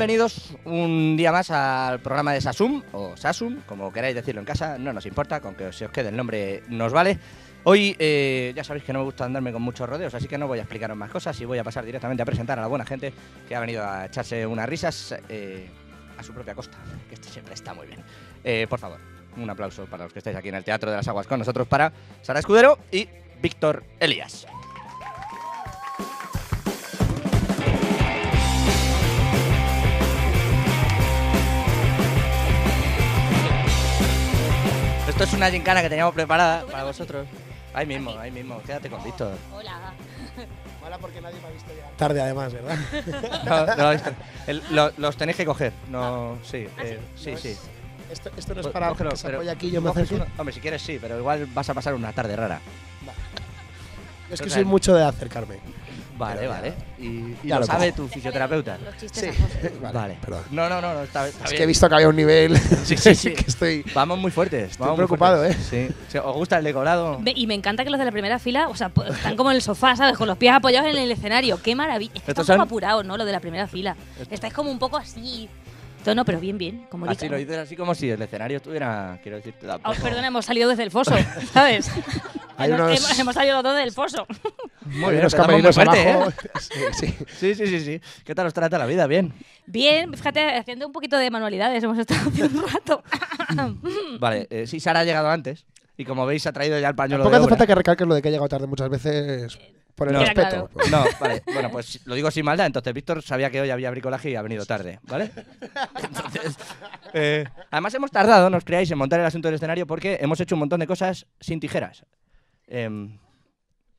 Bienvenidos un día más al programa de Sasum, o Sasum, como queráis decirlo en casa, no nos importa, con que se os quede el nombre nos vale. Hoy eh, ya sabéis que no me gusta andarme con muchos rodeos, así que no voy a explicaros más cosas y voy a pasar directamente a presentar a la buena gente que ha venido a echarse unas risas eh, a su propia costa, que esto siempre está muy bien. Eh, por favor, un aplauso para los que estáis aquí en el Teatro de las Aguas con nosotros para Sara Escudero y Víctor Elías. Esto es una gincana que teníamos preparada para vosotros. Ahí mismo, ahí mismo. Quédate con Víctor. Hola. Mala porque nadie me ha visto ya. Tarde además, ¿verdad? no, lo el, visto. los tenéis que coger. No, eh, ¿Ah, sí, sí? sí, esto, esto, no es pues, para que se apoye aquí yo me acerque. Uno, hombre, si quieres sí, pero igual vas a pasar una tarde rara. Es que soy mucho de acercarme. Vale, vale. Y, lo sabe pues, tu fisioterapeuta. Los sí. vale. No, no, no, Es que he visto que había un nivel. sí, sí, sí. estoy. Vamos muy fuertes. Estoy preocupado, ¿eh? Sí. ¿Os gusta el decorado? y me encanta que los de la primera fila, o sea, están como en el sofá, ¿sabes? Con los pies apoyados en el escenario. ¡Qué maravilla! Están apurados, ¿no? Los de la primera fila. Estáis como un poco así no pero bien, bien. Como así lo dices así como si el escenario estuviera, quiero decirte. Oh, perdona, hemos salido desde el foso, ¿sabes? hemos, salido todos del foso. Muy bien, los muy fuerte, abajo. ¿eh? Sí, sí. sí, sí. ¿Qué tal os trata la vida? Bien. Bien, fíjate, haciendo un poquito de manualidades, hemos estado haciendo un rato. vale, eh, sí, Sara ha llegado antes. Y como veis, ha traído ya el pañuelo Tampoco de hace falta que recalque lo de que ha llegado tarde muchas veces. Eh, por el no, No, vale. Bueno, pues lo digo sin maldad. Entonces, Víctor sabía que hoy había bricolaje y ha venido tarde, ¿vale? Entonces, eh, además hemos tardado, no os creáis, en montar el asunto del escenario porque hemos hecho un montón de cosas sin tijeras. Em,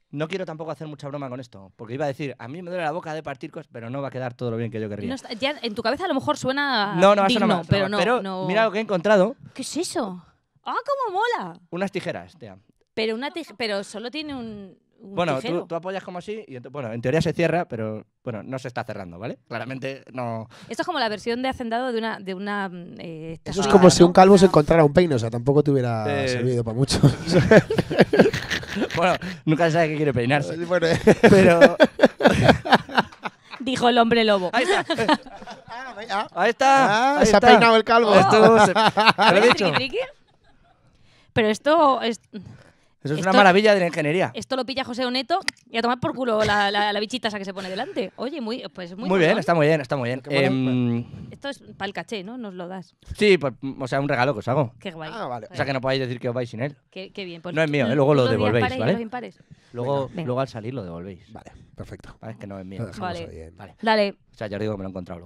no quiero tampoco hacer mucha broma con esto, porque iba a decir, a mí me duele la boca de partir cosas, pero no va a quedar todo lo bien que yo querría. ya en tu cabeza a lo mejor suena no, no, digno, pero, no, pero no. mira lo que he encontrado. ¿Qué es eso? ¡Ah, cómo mola! Unas tijeras, tía. Pero, una pero solo tiene un bueno, tú, apoyas como así y bueno, en teoría se cierra, pero bueno, no se está cerrando, ¿vale? Claramente no. Esto es como la versión de hacendado de una de una. Mm, eh, Eso es como si un calvo se encontrara un peine, o sea, tampoco te hubiera eh. servido para mucho. bueno, nunca se sabe qué quiere peinarse. Eh, pero. Dijo el hombre lobo. Ahí está. Ah, Ahí está. Ah, Ahí se ha peinado el calvo. Esto ¿Lo he dicho? Pero esto es... Eso es una maravilla de la ingeniería. Esto lo pilla José Oneto y a tomar por culo la, la, bichita esa que se pone delante. Oye, muy, pues muy, muy bien, está muy bien, está muy bien. Em, pues. esto es para el caché, ¿no? Nos lo das. Sí, pues, o sea, un regalo que os hago. Qué guay. Ah, vale. O sea, que no podáis decir que os vais sin él. Qué, bien. Pues no es mío, ¿eh? luego lo devolvéis, ¿vale? Los luego, luego al salir lo devolvéis. Vale, perfecto. es que no es mío. Vale. vale. Dale. O sea, ya os digo que me lo he encontrado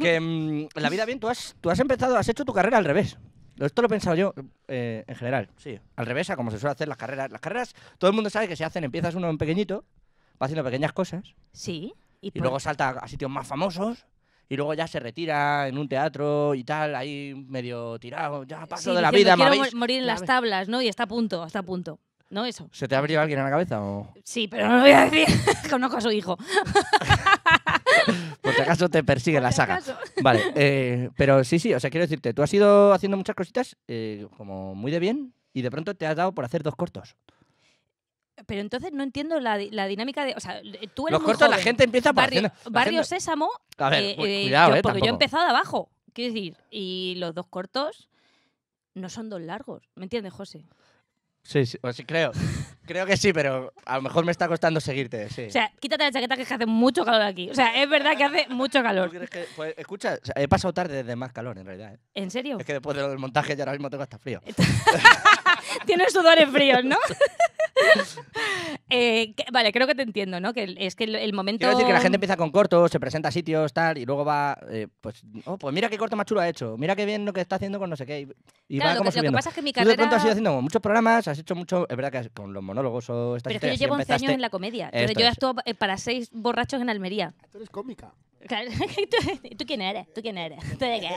que en mm, la vida bien, tú has, tú has empezado, has hecho tu carrera al revés. Esto lo he pensado yo eh, en general, Al revés, a como se suele hacer las carreras. Las carreras, todo el mundo sabe que se hacen, empiezas uno en pequeñito, va haciendo pequeñas cosas. Sí. Y, luego salta a sitios más famosos y luego ya se retira en un teatro y tal, ahí medio tirado, ya paso de la vida, morir en las tablas, ¿no? Y está a punto, está a punto. ¿No eso? ¿Se te ha abrido alguien en la cabeza o...? Sí, pero no lo voy a decir. Conozco a su hijo. acaso te persigue la saga. Vale, eh, pero sí, sí, o sea, quiero decirte, tú has ido haciendo muchas cositas eh, como muy de bien y de pronto te has dado por hacer dos cortos. Pero entonces no entiendo la, dinámica de. O sea, eh, tú eres. Los cortos la gente empieza por. Barrio, barrio Sésamo. A ver, Porque yo he empezado de abajo. Quiero decir, y los dos cortos no son dos largos. ¿Me entiendes, José? Sí, pues sí, creo. Creo que sí, pero a lo mejor me está costando seguirte, sí. O sea, quítate la chaqueta que, hace mucho calor aquí. O sea, es verdad que hace mucho calor. Pues, escucha, he pasado tarde desde más calor, en realidad. ¿eh? ¿En serio? Es que después del montaje ya ahora mismo tengo hasta frío. Tienes sudores fríos, ¿no? eh, vale, creo que te entiendo, ¿no? Que es que el, momento. Quiero decir que la gente empieza con cortos, se presenta a sitios, tal, y luego va. Eh, pues, oh, pues, mira qué corto más chulo ha hecho, mira qué bien lo que está haciendo con no sé qué. Y, va como lo que pasa es que mi carrera. Tú de pronto has ido haciendo muchos programas, has hecho mucho. Es verdad que con los monólogos o estas Pero yo llevo 11 años en la comedia. Yo yo actuado eh, para seis borrachos en Almería. Tú eres cómica. Claro, ¿Tú, quién eres? ¿Tú quién eres? ¿Tú de qué?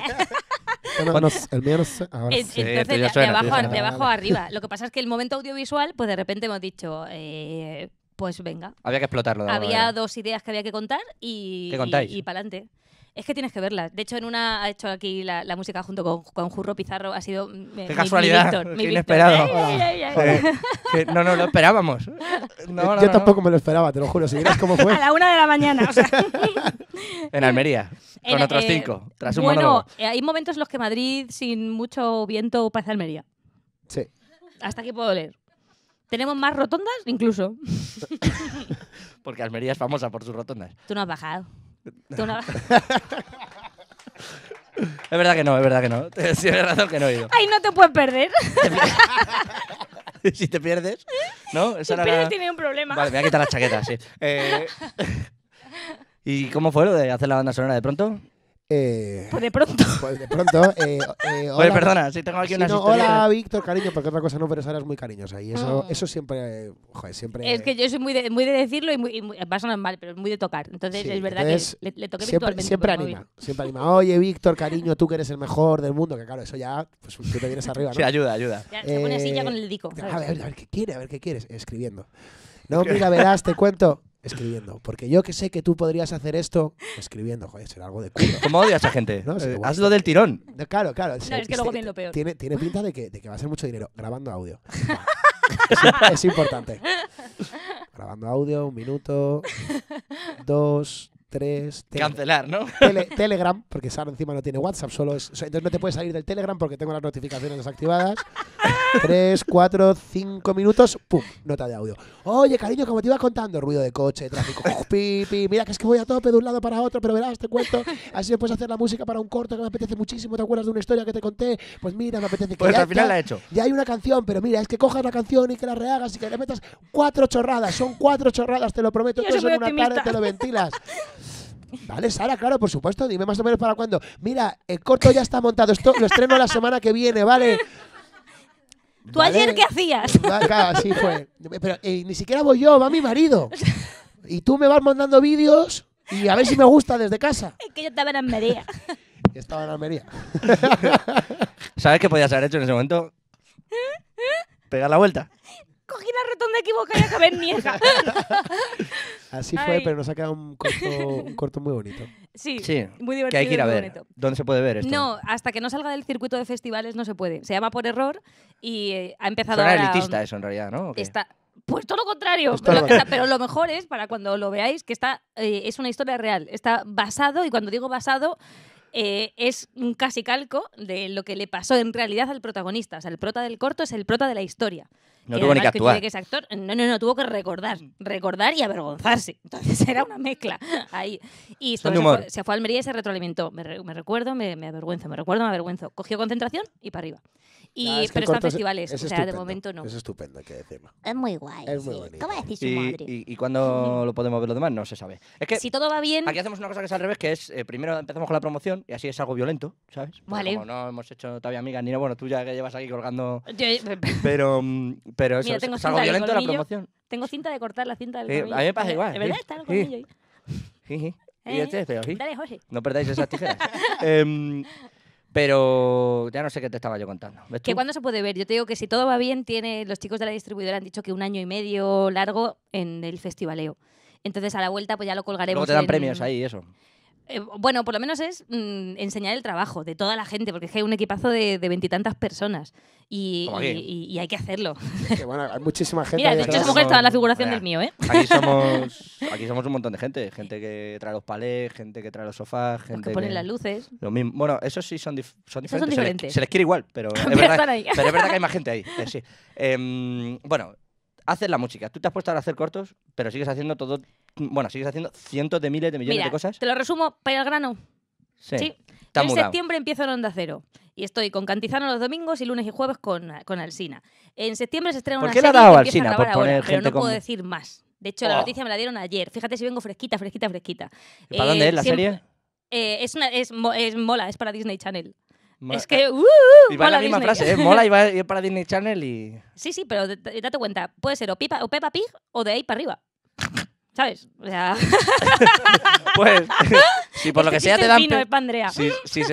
bueno, el mío Entonces, de, abajo, a arriba. Lo que pasa es que el momento audiovisual, pues de repente hemos dicho, eh, pues venga. Había que explotarlo. Había dos ideas que había que contar y, contáis? y para adelante. Es que tienes que verla. De hecho, en una ha hecho aquí la, música junto con, Jurro Pizarro. Ha sido. Mm, qué casualidad. inesperado. no, no, lo esperábamos. Yo tampoco me lo esperaba, te lo juro. Si A la una de la mañana. en Almería. Con otros eh, cinco. bueno, eh, hay momentos en los que Madrid, sin mucho viento, pasa Almería. Sí. Hasta aquí puedo leer. Tenemos más rotondas, incluso. Porque Almería es famosa por sus rotondas. Tú no has bajado. es verdad que no, es verdad que no. Tienes razón que no he ido. Ay, no te puedes perder. si te pierdes, ¿no? Esa si era pierdes tiene un problema. Vale, me voy a quitar la chaqueta, sí. Eh, ¿Y cómo fue lo de hacer la banda sonora de pronto? Eh, pues de pronto. Pues de pronto. Eh, eh, hola, perdona, si tengo aquí una Hola, Víctor, cariño, porque otra cosa no, pero ahora muy cariñosa. Y eso, ah. eso siempre, joder, siempre. Es que yo soy muy de, decirlo y, muy, y va mal, pero muy de tocar. Entonces es verdad que le, toqué siempre, Siempre anima, siempre anima. Oye, Víctor, cariño, tú que eres el mejor del mundo, que claro, eso ya, pues tú te vienes arriba, ¿no? Sí, ayuda, ayuda. se pone así ya con el dico. A ver, a ver qué quiere, a ver qué quieres, escribiendo. No, mira, verás, te cuento escribiendo. Porque yo que sé que tú podrías hacer esto escribiendo, joder, será algo de culo. ¿Cómo odias a gente? Eh, hazlo del tirón. claro, claro. Tiene, tiene pinta de que, de que va a ser mucho dinero grabando audio. es importante. Grabando audio, un minuto, dos, 3. Cancelar, ¿no? Telegram, porque Sara encima no tiene WhatsApp, solo es. Entonces no te puedes salir del Telegram porque tengo las notificaciones desactivadas. Tres, cuatro, cinco minutos, ¡pum! Nota de audio. Oye, cariño, como te iba contando, ruido de coche, tráfico, oh, mira que es que voy a tope de un lado para otro, pero verás, te cuento. Así me puedes hacer la música para un corto que me apetece muchísimo. ¿Te acuerdas de una historia que te conté? Pues mira, me apetece que. Pues ya, al final la he hecho. Ya hay una canción, pero mira, es que cojas la canción y que la rehagas y que le metas cuatro chorradas. Son cuatro chorradas, te lo prometo. Yo en una optimista. te lo ventilas. Vale, Sara, claro, por supuesto. Dime más o menos para cuándo. Mira, el corto ya está montado. Esto lo estreno la semana que viene, ¿vale? ¿Tú ayer qué hacías? Claro, así fue. Pero eh, ni siquiera voy yo, va mi marido. Y tú me vas mandando vídeos y a ver si me gusta desde casa. Es que yo estaba en Almería. Yo estaba en Almería. ¿Sabes qué podías haber hecho en ese momento? ¿Eh? ¿Eh? Pegar la vuelta cogí rotonda equivocada y Así fue, pero nos ha quedado un corto, muy bonito. Sí, muy divertido. que hay que ver. bonito. ¿Dónde se puede ver esto? No, hasta que no salga del circuito de festivales no se puede. Se llama por error y eh, ha empezado a elitista eso en realidad, ¿no? Está, pues todo lo contrario. pero lo mejor es, para cuando lo veáis, que está eh, es una historia real. Está basado, y cuando digo basado, eh, es un casi calco de lo que le pasó en realidad al protagonista. O sea, el prota del corto es el prota de la historia. No tuvo ni que actuar. actor, no, no, no, tuvo que recordar. Recordar y avergonzarse. Entonces era una mezcla ahí. Y se fue, se, fue, a Almería y se retroalimentó. Me, recuerdo, me, me, avergüenzo, me recuerdo, me avergüenzo. Cogió concentración y para arriba. Y, pero están festivales, o sea, de momento no. Es estupendo, hay que decirlo. Es muy guay. sí. ¿Cómo decís su madre? Y, cuándo lo podemos ver lo demás? No se sabe. Es que si todo va bien. Aquí hacemos una cosa que es al revés, que es eh, primero empezamos con la promoción y así es algo violento, ¿sabes? vale. Como no hemos hecho todavía amigas ni nada, bueno, tú ya que llevas aquí colgando. Eh, pero, mm, pero eso es, algo violento la promoción. Tengo cinta de cortar la cinta del sí, A mí me pasa igual. De verdad, está el colmillo ahí. Y eh, este, está Dale, Jorge. No perdáis esas tijeras. eh, pero ya no sé qué te estaba yo contando. ¿Que cuándo se puede ver? Yo te digo que si todo va bien, tiene los chicos de la distribuidora han dicho que un año y medio largo en el festivaleo. Entonces a la vuelta pues ya lo colgaremos. Luego te dan premios ahí, eso. Eh, bueno, por lo menos es mm, enseñar el trabajo de toda la gente, porque es que hay un equipazo de veintitantas personas. Y, hay que hacerlo. bueno, hay muchísima gente. Mira, de hecho, esa mujer estaba en la figuración del mío, ¿eh? Aquí somos, aquí somos un montón de gente. Gente que trae los palés, gente que trae los sofás, gente. que ponen las luces. Lo mismo. Bueno, esos sí son, son diferentes. Son diferentes. Se, les, quiere igual, pero, es verdad, pero es verdad que hay más gente ahí. Eh, sí. Em, bueno, haces la música. Tú te has puesto a hacer cortos, pero sigues haciendo todo. Bueno, sigues haciendo cientos de miles de millones de cosas. Te lo resumo para el grano. Sí. en septiembre empiezo la Onda Cero. Y estoy con Cantizano los domingos y lunes y jueves con, con Alsina. En septiembre se estrena ¿Por una qué serie ha dado pero no puedo decir más. De hecho, la oh. noticia me la dieron ayer. Fíjate si vengo fresquita, fresquita, fresquita. ¿Para dónde es eh, la serie? Eh, es, mola, es para Disney Channel. es que, eh, uh, uh, mola la misma frase, ¿eh? Mola y va para Disney Channel y... Sí, sí, pero date cuenta, puede ser o, Pipa, o Peppa Pig o de ahí para arriba. ¿Sabes? O sea, Pues si por lo que sea te dan. si,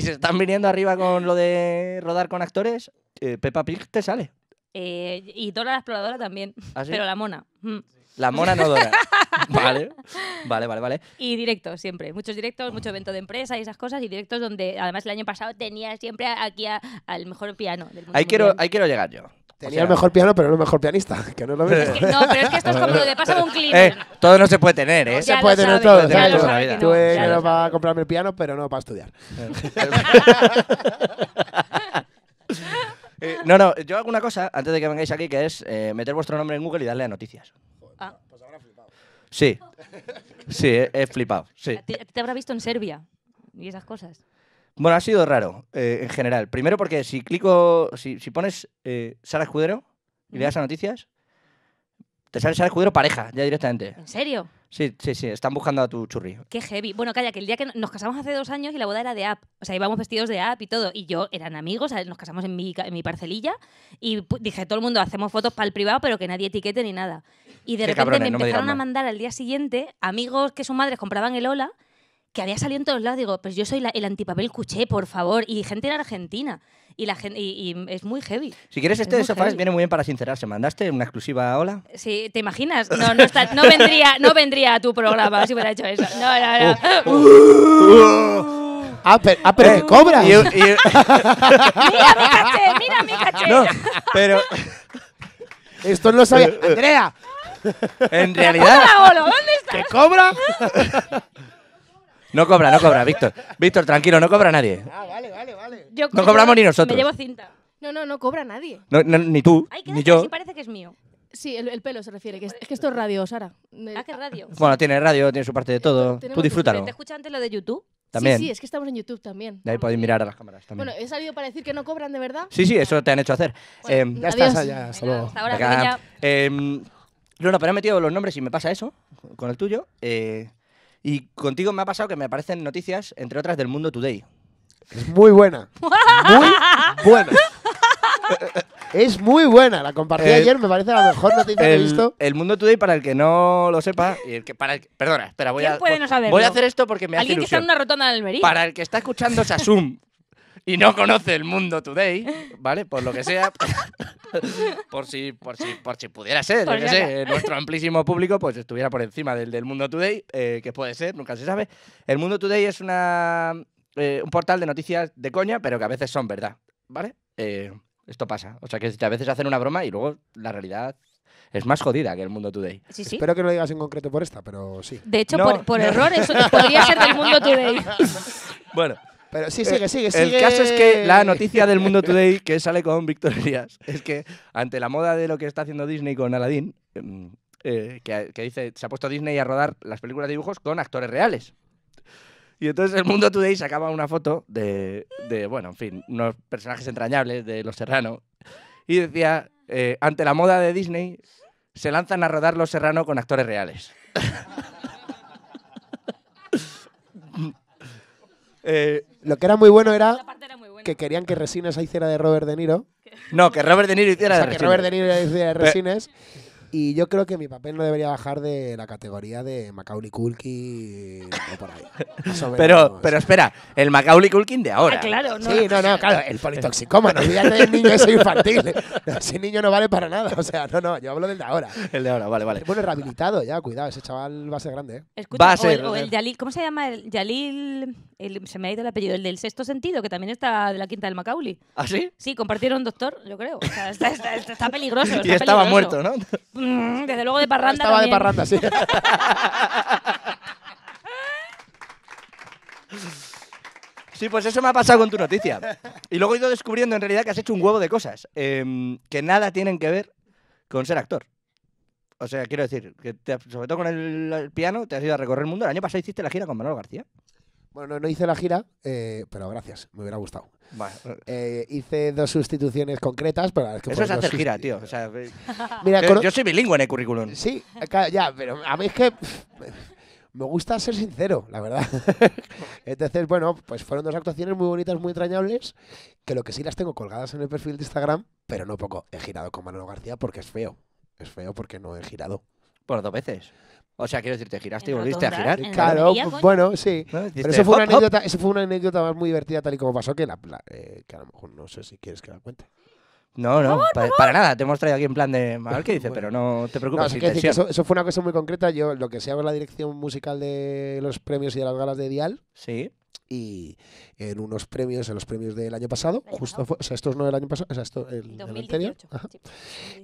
se están viniendo arriba con lo de rodar con actores, eh, Peppa Pig te sale. Eh, y Dora la exploradora también. ¿Ah, pero la mona. Mm. La mona no Dora. vale. Vale, vale, Y directos siempre. Muchos directos, mucho evento de empresa y esas cosas. Y directos donde además el año pasado tenía siempre aquí al mejor piano del mundo. ahí quiero llegar yo. Tenía el mejor piano, pero no el mejor pianista, que no lo mismo. Eh, no, pero es que esto es como lo de a un clima. todo no se puede tener, ¿eh? se puede tener todo. Tuve vida. no, para comprarme el piano, pero no para estudiar. Eh, no, no, yo hago una cosa antes de que vengáis aquí, que es eh, meter vuestro nombre en Google y darle a noticias. Ah. Pues ahora flipado. Sí, sí, he, flipado. Sí. te habrá visto en Serbia y esas cosas. Bueno, ha sido raro eh, en general. Primero porque si clico, si, pones eh, Sara Escudero y le das a noticias, te sale Sara Escudero pareja ya directamente. ¿En serio? Sí, sí, sí, están buscando a tu churri. Qué heavy. Bueno, calla, que el día que nos casamos hace dos años y la boda era de app. O sea, íbamos vestidos de app y todo. Y yo, eran amigos, nos casamos en mi, parcelilla. Y dije, todo el mundo, hacemos fotos para el privado, pero que nadie etiquete ni nada. Y de repente me empezaron a mandar al día siguiente amigos que sus madres compraban el hola que había salido en todos lados. Digo, pues yo soy el antipapel cuché, por favor. Y gente en Argentina. Y, la gente, y, es muy heavy. Si quieres, este de sofás viene muy bien para sincerarse. ¿Mandaste una exclusiva a hola? Sí, ¿te imaginas? No, no, vendría, no vendría a tu programa si hubiera hecho eso. No, no, no. Uh, uh. Ah, ah, pero, ah, mira mi caché, mira mi caché. No, pero. Esto no sabía. Eh, eh, Andrea. En realidad. ¿Dónde cobra? No cobra, no cobra, Víctor. Víctor, tranquilo, no cobra nadie. Ah, vale, vale, vale. no cobramos ni nosotros. Me llevo cinta. No, no, no cobra nadie. ni tú, ni yo. Sí parece que es mío. Sí, el, pelo se refiere. es, que esto es radio, Sara. Ah, qué radio. Bueno, tiene radio, tiene su parte de todo. tú disfrútalo. ¿Te escuchas antes lo de YouTube? También. Sí, sí, es que estamos en YouTube también. De ahí podéis mirar a las cámaras también. Bueno, he salido para decir que no cobran de verdad. Sí, sí, eso te han hecho hacer. Eh, ya estás, allá. hasta luego. Hasta ahora, em, pero he metido los nombres y me pasa eso con el tuyo. Eh, y contigo me ha pasado que me aparecen noticias, entre otras, del Mundo Today. Es muy buena. Muy buena. Es muy buena, la compartí ayer, me parece la mejor noticia que he visto. El Mundo Today, para el que no lo sepa, perdona, espera, voy a, voy a hacer esto porque me hace ilusión. Alguien que está una rotonda en Almería. Para el que está escuchando Sasum y no conoce el mundo today, ¿vale? Por lo que sea, por, si, por, si, por si pudiera ser, yo sé, nuestro amplísimo público pues estuviera por encima del, del mundo today, eh, que puede ser, nunca se sabe. El mundo today es una, eh, un portal de noticias de coña, pero que a veces son verdad, ¿vale? Eh, esto pasa. O sea, que a veces hacen una broma y luego la realidad es más jodida que el mundo today. Espero que no lo digas en concreto por esta, pero sí. De hecho, por, por error, eso podría ser del mundo today. bueno, pero sí, sigue, eh, sigue, sigue. El caso es que la noticia del Mundo Today que sale con Víctor Díaz, es que ante la moda de lo que está haciendo Disney con Aladdin, em, eh, que, que, dice, se ha puesto Disney a rodar las películas de dibujos con actores reales. Y entonces el Mundo Today sacaba una foto de, bueno, en fin, unos personajes entrañables de Los Serrano. Y decía, eh, ante la moda de Disney, se lanzan a rodar Los Serrano con actores reales. Eh, lo que era muy bueno era, que querían que Resines hiciera de Robert De Niro. No, que Robert De Niro hiciera o de Resines. Y yo creo que mi papel no debería bajar de la categoría de Macaulay Culkin o por ahí. Pero, pero espera, el Macaulay Culkin de ahora. Ah, claro, no. Sí, no, no, claro, el politoxicómano, no del niño ese infantil. ese niño no vale para nada, o sea, no, no, yo hablo del de ahora. El de ahora, vale, vale. Bueno, rehabilitado ya, cuidado, ese chaval va a ser grande, ¿eh? Escucha, va a ser. O el, o eh. Yalil, ¿cómo se llama? El Yalil, el, se me ha ido el apellido, el del sexto sentido, que también está de la quinta del Macaulay. ¿Ah, sí? Sí, compartieron doctor, yo creo. O sea, está, está, está, peligroso. y estaba muerto, ¿no? Mm, desde luego de parranda. Estaba de parranda, sí. Sí, pues eso me ha pasado con tu noticia. Y luego he ido descubriendo en realidad que has hecho un huevo de cosas em, que nada tienen que ver con ser actor. O sea, quiero decir, sobre todo con el, piano te has ido a recorrer el mundo. El año pasado hiciste la gira con Manuel García. Bueno, no, hice la gira, eh, pero gracias, me hubiera gustado. Eh. Eh, hice dos sustituciones concretas, pero es que Eso es hacer gira, tío. yo, soy bilingüe en el currículum. Sí, ya, pero a mí es que me gusta ser sincero, la verdad. Entonces, bueno, pues fueron dos actuaciones muy bonitas, muy entrañables, que lo que sí las tengo colgadas en el perfil de Instagram, pero no poco. He girado con Manolo García porque es feo. Es feo porque no he girado. Por dos veces. O sea, quiero decir, te giraste y volviste a girar. Claro, pues, bueno, sí. Pero eso fue, una anécdota, eso fue una anécdota muy divertida, tal y como pasó, que, la, eh, que a lo mejor no sé si quieres que la cuente. No, no, para, nada. Te hemos traído aquí en plan de a ver qué dice, pero no te preocupes. No, eso, fue una cosa muy concreta. Yo lo que se llama la dirección musical de los premios y de las galas de Dial. Sí. Y en unos premios, en los premios del año pasado, justo o sea, estos no del año pasado, o sea, esto, el, 2018, el anterior.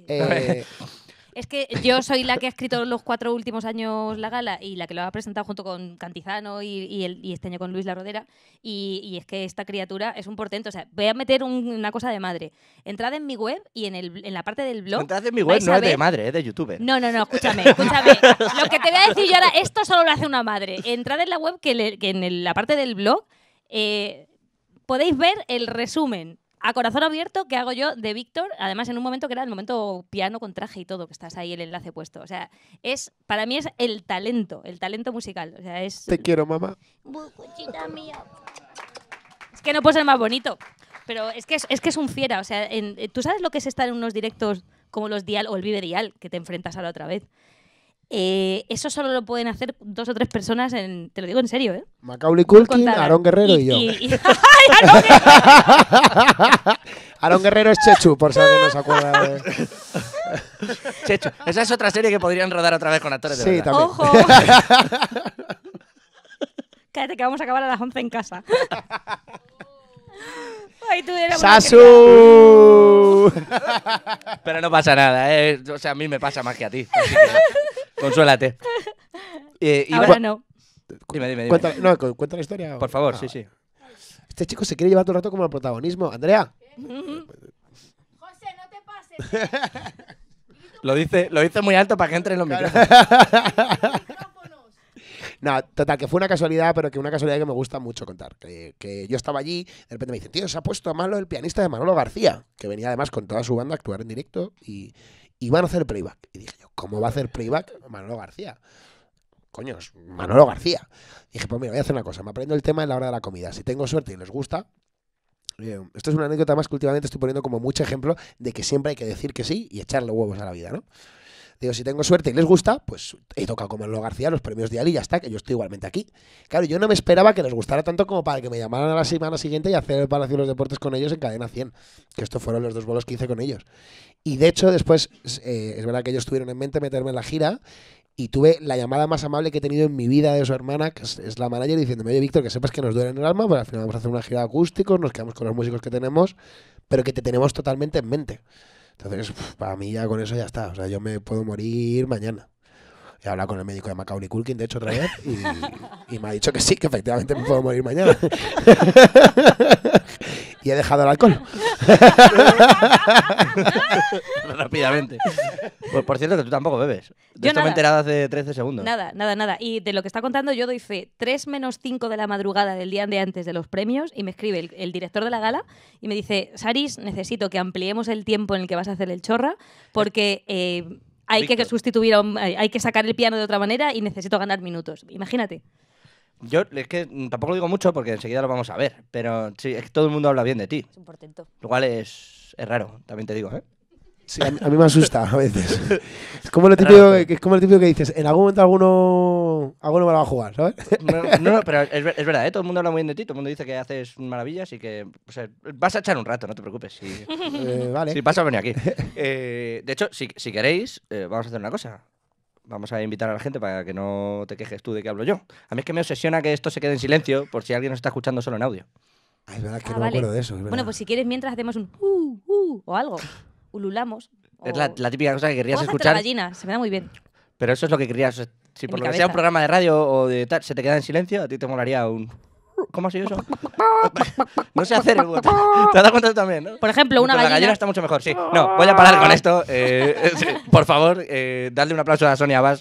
Eh, Es que yo soy la que ha escrito los cuatro últimos años la gala y la que lo ha presentado junto con Cantizano y, este año con Luis La Rodera. Y, es que esta criatura es un portento. O sea, voy a meter una cosa de madre. Entrad en mi web y en, el, en la parte del blog. Entrad en mi web, no es de madre, es de youtuber. No, no, no, escúchame, escúchame. lo que te voy a decir yo ahora, esto solo lo hace una madre. Entrad en la web que, en la parte del blog. Eh, podéis ver el resumen a corazón abierto, ¿qué hago yo de Víctor? Además, en un momento que era el momento piano con traje y todo, que estás ahí el enlace puesto. O sea, es para mí es el talento, el talento musical. O sea, es... Te quiero, mamá. Es que no puedo ser más bonito. Pero es que es, que es un fiera. O sea, eh, tú sabes lo que es estar en unos directos como los Dial o el Vive Dial, que te enfrentas a la otra vez. Eh, eso solo lo pueden hacer dos o tres personas, en, te lo digo en serio, ¿eh? Macaulay Culkin, Aarón Guerrero y, yo. Y, Aarón Guerrero es Chechu, por si alguien no se acuerda. De... Chechu, esa es otra serie que podrían rodar otra vez con actores de Sí, también. ¡Ojo! Cállate que vamos a acabar a las 11 en casa. Ay, tú eres ¡Sasu! Pero no pasa nada, ¿eh? O sea, a mí me pasa más que a ti. Consuélate. Eh, Ahora no. Dime, dime, dime. no, cuenta la historia. Por favor, ah, sí, sí. Este chico se quiere llevar todo el rato como el protagonismo. Andrea. José, no te pases. lo, dice, lo dice muy alto para que entre en los micrófonos. no, total, que fue una casualidad, pero que una casualidad que me gusta mucho contar. Que, yo estaba allí, de repente me dicen, tío, se ha puesto a malo el pianista de Manolo García, que venía además con toda su banda a actuar en directo y, y van a hacer playback. Y dije yo, ¿cómo va a hacer playback Manolo García? Coño, Manolo García. Y dije, pues mira, voy a hacer una cosa, me aprendo el tema en la hora de la comida. Si tengo suerte y les gusta, eh, esto es una anécdota más que últimamente estoy poniendo como mucho ejemplo de que siempre hay que decir que sí y echarle huevos a la vida, ¿no? si tengo suerte y les gusta, pues he tocado como García los premios de Ali, ya está, que yo estoy igualmente aquí. Claro, yo no me esperaba que les gustara tanto como para que me llamaran a la semana siguiente y hacer el Palacio de los Deportes con ellos en Cadena 100, que estos fueron los dos bolos que hice con ellos. Y de hecho, después, eh, es verdad que ellos tuvieron en mente meterme en la gira y tuve la llamada más amable que he tenido en mi vida de su hermana, que es, la manager, diciéndome, oye, Víctor, que sepas que nos duele en el alma, pero pues al final vamos a hacer una gira acústica, nos quedamos con los músicos que tenemos, pero que te tenemos totalmente en mente. Entonces, para mí ya con eso ya está. O sea, yo me puedo morir mañana. He hablado con el médico de Macaulay Culkin, de hecho, otra vez, y, y me ha dicho que sí, que efectivamente me puedo morir mañana. y he dejado el alcohol. Rápidamente. Pues por cierto, que tú tampoco bebes. yo esto me he hace 13 segundos. Nada, nada, nada. Y de lo que está contando, yo doy fe. 3 menos 5 de la madrugada del día de antes de los premios y me escribe el, director de la gala y me dice: Saris, necesito que ampliemos el tiempo en el que vas a hacer el chorra porque. Eh, hay que sustituir hay que sacar el piano de otra manera y necesito ganar minutos. Imagínate. Yo es que mm, tampoco lo digo mucho porque enseguida lo vamos a ver, pero sí, es que todo el mundo habla bien de ti. Es Lo cual es, raro, también te digo, ¿eh? Sí, a, mí, me asusta a veces. Es como el típico, que, dices, en algún momento alguno, me va a jugar, ¿sabes? No, no, pero es, verdad, ¿eh? todo el mundo habla muy bien de ti, todo el mundo dice que haces maravillas y que vas a echar un rato, no te preocupes. Si, eh, vale. vas a venir aquí. Eh, de hecho, si, si queréis, eh, vamos a hacer una cosa vamos a invitar a la gente para que no te quejes tú de que hablo yo. A mí es que me obsesiona que esto se quede en silencio por si alguien nos está escuchando solo en audio. Ah, es verdad que ah, no me acuerdo de eso. bueno, pues si quieres, mientras hacemos un uh, uh o algo, ululamos. Es la, típica cosa que querrías escuchar. se me da muy bien. Pero eso es lo que querrías. Si por lo que sea un programa de radio o de tal, se te queda en silencio, a ti te molaría un. ¿Cómo ha sido eso? no sé hacer el botón. ¿Te dado cuenta también, no? Por ejemplo, una gallina. La gallina está mucho mejor, sí. No, voy a parar con esto. Eh, por favor, eh, dadle un aplauso a Sonia Bass